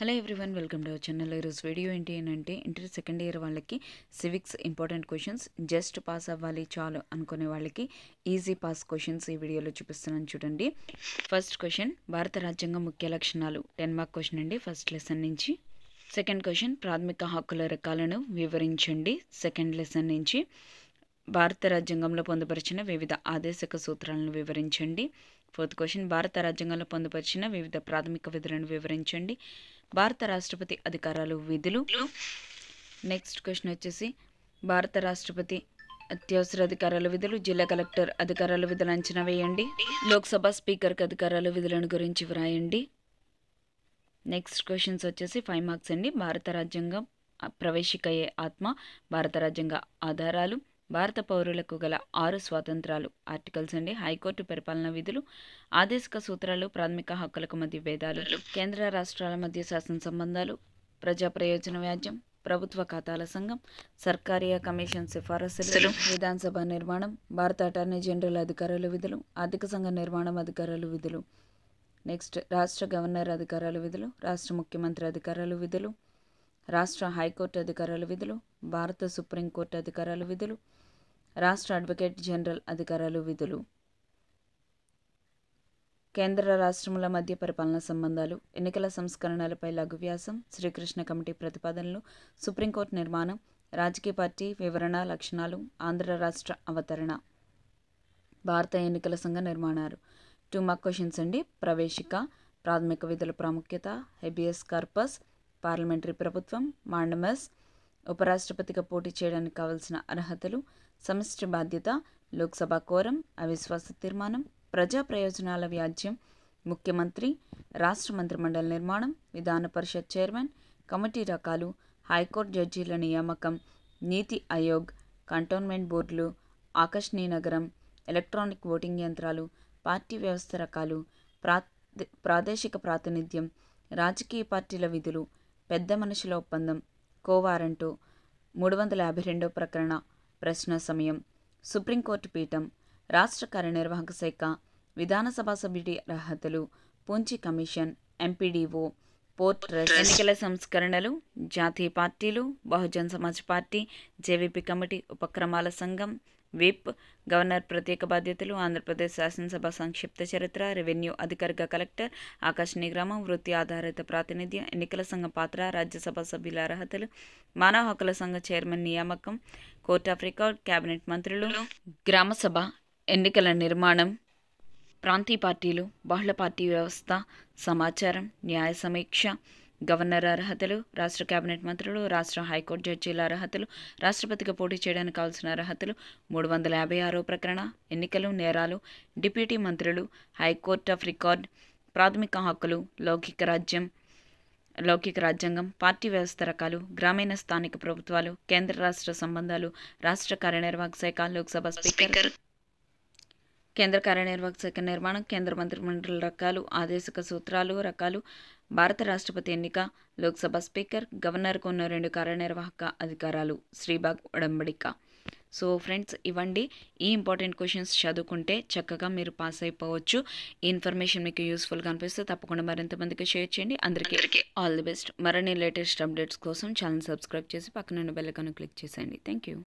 hello everyone welcome to our channel ఈరోజు video ఏంటి అంటే ఇంటర్ సెకండ్ ఇయర్ వాళ్ళకి civics important questions just pass అవ్వాలి చాలు అనుకునే వాళ్ళకి ఈజీ పాస్ క్వశ్చన్స్ ఈ వీడియోలో చూపిస్తున్నాను చూడండి ఫస్ట్ క్వశ్చన్ భారత రాజ్యాంగం ముఖ్య లక్షణాలు టెన్ మార్క్ క్వశ్చన్ అండి ఫస్ట్ లెసన్ నుంచి సెకండ్ క్వశ్చన్ ప్రాథమిక హక్కుల రకాలను వివరించండి సెకండ్ లెసన్ నుంచి భారత రాజ్యాంగంలో పొందుపరిచిన వివిధ ఆదేశక సూత్రాలను వివరించండి ఫోర్త్ క్వశ్చన్ భారత రాజ్యాంగంలో పొందుపరిచిన వివిధ ప్రాథమిక విధులను వివరించండి భారత రాష్ట్రపతి అధికారాలు విధులు నెక్స్ట్ క్వశ్చన్ వచ్చేసి భారత రాష్ట్రపతి అత్యవసర అధికారాల విధులు జిల్లా కలెక్టర్ అధికారాల విధులు అంచనా వేయండి లోక్సభ స్పీకర్కి అధికారాల విధులను గురించి వ్రాయండి నెక్స్ట్ క్వశ్చన్స్ వచ్చేసి ఫైవ్ మార్క్స్ అండి భారత రాజ్యాంగం ప్రవేశికయ్యే ఆత్మ భారత రాజ్యాంగ ఆధారాలు భారత పౌరులకు గల ఆరు స్వాతంత్రాలు ఆర్టికల్స్ అండి హైకోర్టు పరిపాలన విధులు ఆదేశిక సూత్రాలు ప్రాథమిక హక్కులకు మధ్య భేదాలు కేంద్ర రాష్ట్రాల మధ్య శాసన సంబంధాలు ప్రజా ప్రయోజన వ్యాజ్యం ప్రభుత్వ ఖాతాల సంఘం సర్కారీ కమిషన్ సిఫారసులు విధానసభ నిర్మాణం భారత అటార్నీ జనరల్ అధికారుల విధులు ఆర్థిక సంఘ నిర్మాణం అధికారుల విధులు నెక్స్ట్ రాష్ట్ర గవర్నర్ అధికారాల విధులు రాష్ట్ర ముఖ్యమంత్రి అధికారాల విధులు రాష్ట్ర హైకోర్టు అధికారుల విధులు భారత సుప్రీంకోర్టు అధికారుల విధులు రాష్ట్ర అడ్వకేట్ జనరల్ అధికారులు విధులు కేంద్ర రాష్ట్రముల మధ్య పరిపాలనా సంబంధాలు ఎన్నికల సంస్కరణలపై లఘువ్యాసం శ్రీకృష్ణ కమిటీ ప్రతిపాదనలు సుప్రీంకోర్టు నిర్మాణం రాజకీయ పార్టీ వివరణ లక్షణాలు ఆంధ్ర రాష్ట్ర అవతరణ భారత ఎన్నికల సంఘ నిర్మాణాలు టూ మార్క్ క్వశ్చన్స్ అండి ప్రవేశిక ప్రాథమిక విధుల ప్రాముఖ్యత హెబియస్ కార్పస్ పార్లమెంటరీ ప్రభుత్వం మాండమస్ ఉపరాష్ట్రపతిగా పోటీ చేయడానికి కావలసిన అర్హతలు సమిష్టి బాధ్యత లోక్సభ కోరం అవిశ్వాస తీర్మానం ప్రజా ప్రయోజనాల వ్యాజ్యం ముఖ్యమంత్రి రాష్ట్ర మండల నిర్మాణం విధాన పరిషత్ చైర్మన్ కమిటీ రకాలు హైకోర్టు జడ్జీల నియామకం నీతి ఆయోగ్ కంటోన్మెంట్ బోర్డులు ఆకర్షణీయ నగరం ఎలక్ట్రానిక్ ఓటింగ్ యంత్రాలు పార్టీ వ్యవస్థ రకాలు ప్రాదేశిక ప్రాతినిధ్యం రాజకీయ పార్టీల విధులు పెద్ద మనుషుల ఒప్పందం కోవారంటూ మూడు వందల యాభై రెండో ప్రకరణ ప్రశ్న సమయం సుప్రీంకోర్టు పీఠం రాష్ట్ర కార్యనిర్వాహక శాఖ విధానసభ సభ్యుడి అర్హతలు పూంచి కమిషన్ ఎంపీడీఓ పోర్ట్ ఎన్నికల సంస్కరణలు జాతీయ పార్టీలు Bahujan Samaj party JVP committee ఉపక్రమాల సంఘం విప్ గవర్నర్ ప్రత్యేక బాధ్యతలు ఆంధ్రప్రదేశ్ శాసనసభ సంక్షిప్త చరిత్ర రెవెన్యూ అధికారిక కలెక్టర్ ఆకాశ నిగ్రామం వృత్తి ఆధారిత ప్రాతినిధ్యం ఎన్నికల సంఘ పాత్ర రాజ్యసభ సభ్యుల అర్హతలు మానవ హక్కుల సంఘ చైర్మన్ నియామకం కోర్ట్ ఆఫ్ రికార్డ్ కేబినెట్ మంత్రులు గ్రామసభ ఎన్నికల నిర్మాణం ప్రాంతీయ పార్టీలు బహుళ పార్టీ వ్యవస్థ సమాచారం న్యాయ సమీక్ష గవర్నర్ అర్హతలు రాష్ట్ర కేబినెట్ మంత్రులు రాష్ట్ర హైకోర్టు జడ్జీల అర్హతలు రాష్ట్రపతిగా పోటీ చేయడానికి కావాల్సిన అర్హతలు మూడు వందల యాభై ఆరో ప్రకరణ ఎన్నికలు నేరాలు డిప్యూటీ మంత్రులు హైకోర్టు ఆఫ్ రికార్డ్ ప్రాథమిక హక్కులు లౌకిక రాజ్యం లౌకిక రాజ్యాంగం పార్టీ వ్యవస్థ రకాలు గ్రామీణ స్థానిక ప్రభుత్వాలు కేంద్ర రాష్ట్ర సంబంధాలు రాష్ట్ర కార్యనిర్వాహక శాఖ లోక్సభ స్పీకర్ కేంద్ర కార్యనిర్వాహక శాఖ నిర్మాణం కేంద్ర మంత్రిమండలి రకాలు ఆదేశక సూత్రాలు రకాలు భారత రాష్ట్రపతి ఎన్నిక లోక్సభ స్పీకర్ గవర్నర్కు ఉన్న రెండు కార్యనిర్వాహక అధికారాలు శ్రీబాగ్ ఉడంబడిక సో ఫ్రెండ్స్ ఇవ్వండి ఈ ఇంపార్టెంట్ క్వశ్చన్స్ చదువుకుంటే చక్కగా మీరు పాస్ అయిపోవచ్చు ఈ ఇన్ఫర్మేషన్ మీకు యూస్ఫుల్గా అనిపిస్తే తప్పకుండా మరింత మందికి షేర్ చేయండి అందరికీ ఆల్ ది బెస్ట్ మరిన్ని లేటెస్ట్ అప్డేట్స్ కోసం ఛానల్ సబ్స్క్రైబ్ చేసి పక్కన బెల్ క్లిక్ చేసేయండి థ్యాంక్ యూ